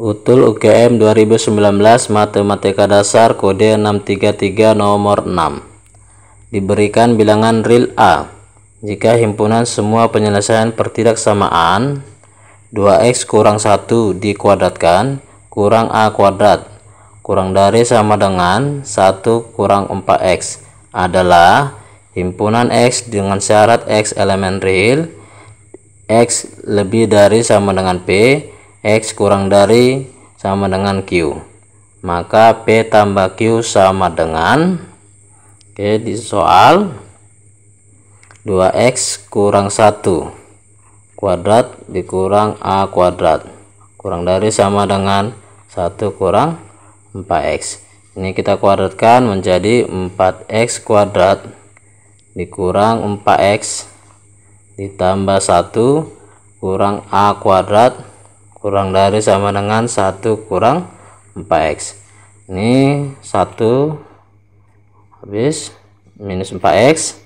Utul UGM 2019 Matematika Dasar kode 633 nomor 6. Diberikan bilangan real A. Jika himpunan semua penyelesaian pertidaksamaan 2x kurang 1 dikuadratkan kurang A kuadrat kurang dari sama dengan 1 kurang 4x adalah himpunan x dengan syarat x elemen real x lebih dari sama dengan p X kurang dari sama dengan Q maka P tambah Q sama dengan oke okay, di soal 2X kurang 1 kuadrat dikurang A kuadrat kurang dari sama dengan 1 kurang 4X ini kita kuadratkan menjadi 4X kuadrat dikurang 4X ditambah 1 kurang A kuadrat kurang dari sama dengan 1 kurang 4x ini 1 habis minus 4x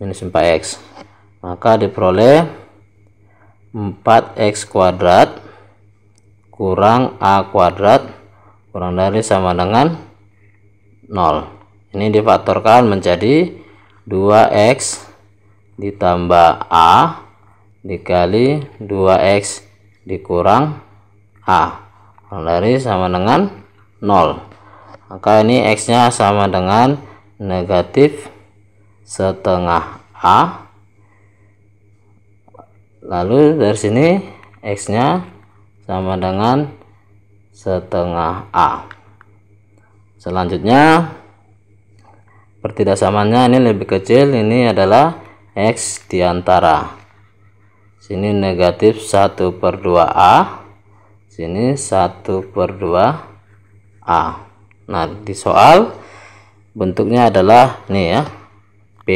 minus 4x maka diperoleh 4x kuadrat kurang a kuadrat kurang dari sama dengan 0 ini difaktorkan menjadi 2x ditambah a dikali 2x dikurang A kurang dari sama dengan 0 maka ini X nya sama dengan negatif setengah A lalu dari sini X nya sama dengan setengah A selanjutnya pertidaksamannya ini lebih kecil ini adalah X diantara sini negatif 1 per 2A sini 1 per 2A nah di soal bentuknya adalah nih ya P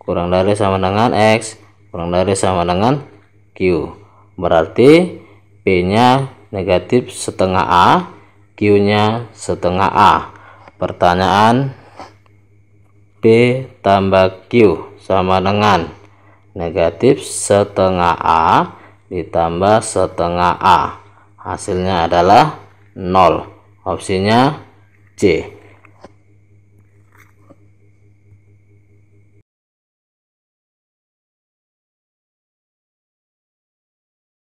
kurang dari sama dengan X kurang dari sama dengan Q berarti P nya negatif setengah A Q nya setengah A pertanyaan P tambah Q sama dengan negatif setengah A ditambah setengah A hasilnya adalah 0 opsinya C